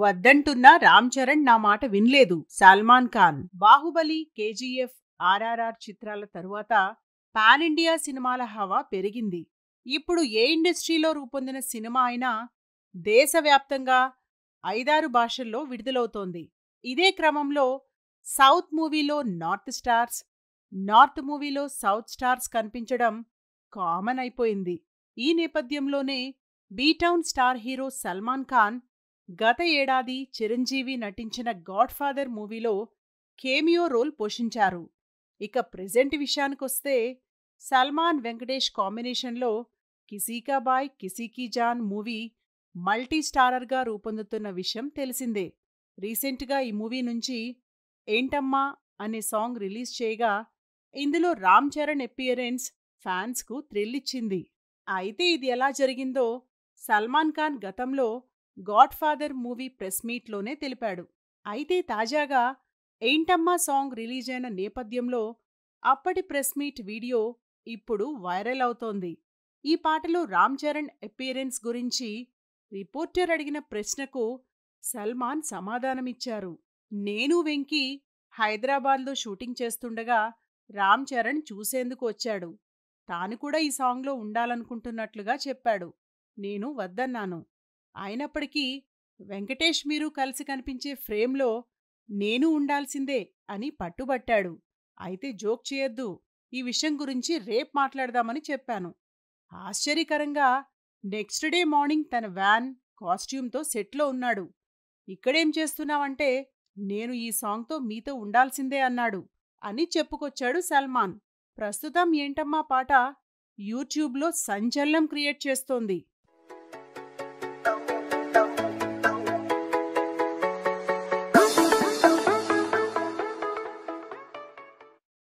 వద్దంటున్నా రామ్ చరణ్ నా మాట వినలేదు సల్మాన్ ఖాన్ బాహుబలి కేజీఎఫ్ ఆర్ఆర్ఆర్ చిత్రాల తరువాత పాన్ ఇండియా సినిమాల హవా పెరిగింది ఇప్పుడు ఏ ఇండస్ట్రీలో రూపొందిన సినిమా అయినా దేశవ్యాప్తంగా ఐదారు భాషల్లో విడుదలవుతోంది ఇదే క్రమంలో సౌత్ మూవీలో నార్త్ స్టార్స్ నార్త్ మూవీలో సౌత్ స్టార్స్ కనిపించడం కామన్ అయిపోయింది ఈ నేపథ్యంలోనే B town star hero Salman Khan గత ఏడాది చిరంజీవి నటించిన గాడ్ఫాదర్ మూవీలో కేమియో రోల్ పోషించారు ఇక ప్రెజెంట్ విషయానికొస్తే సల్మాన్ వెంకటేష్ కాంబినేషన్లో కిసీకా బాయ్ కిసీకీ జాన్ మూవీ మల్టీ స్టారర్గా రూపొందుతున్న విషయం తెలిసిందే రీసెంట్గా ఈ మూవీ నుంచి ఏంటమ్మా అనే సాంగ్ రిలీజ్ చేయగా ఇందులో రామ్ చరణ్ ఎపియరెన్స్ ఫ్యాన్స్కు థ్రిల్లిచ్చింది అయితే ఇది ఎలా జరిగిందో సల్మాన్ ఖాన్ గతంలో గాడ్ ఫాదర్ మూవీ ప్రెస్ మీట్లోనే తెలిపాడు అయితే తాజాగా ఏంటమ్మా సాంగ్ రిలీజ్ అయిన నేపథ్యంలో అప్పటి ప్రెస్ మీట్ వీడియో ఇప్పుడు వైరల్ అవుతోంది ఈ పాటలో రామ్ చరణ్ అపీరెన్స్ గురించి రిపోర్టర్ అడిగిన ప్రశ్నకు సల్మాన్ సమాధానమిచ్చారు నేను వెంకీ హైదరాబాద్లో షూటింగ్ చేస్తుండగా రామ్ చరణ్ చూసేందుకు వచ్చాడు తాను కూడా ఈ సాంగ్లో ఉండాలనుకుంటున్నట్లుగా చెప్పాడు నేను వద్దన్నాను అయినప్పటికీ వెంకటేష్ మీరు కలిసి కనిపించే ఫ్రేమ్లో నేను ఉండాల్సిందే అని పట్టుబట్టాడు అయితే జోక్ చేయొద్దు ఈ విషయం గురించి రేప్ మాట్లాడదామని చెప్పాను ఆశ్చర్యకరంగా నెక్స్ట్ డే మార్నింగ్ తన వ్యాన్ కాస్ట్యూమ్తో సెట్లో ఉన్నాడు ఇక్కడేం చేస్తున్నావంటే నేను ఈ సాంగ్తో మీతో ఉండాల్సిందే అన్నాడు అని చెప్పుకొచ్చాడు సల్మాన్ ప్రస్తుతం ఏంటమ్మా పాట యూట్యూబ్లో సంచలనం క్రియేట్ చేస్తోంది